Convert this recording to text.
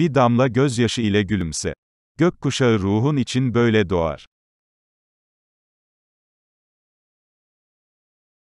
Bir damla gözyaşı ile gülümse. Gökkuşağı ruhun için böyle doğar.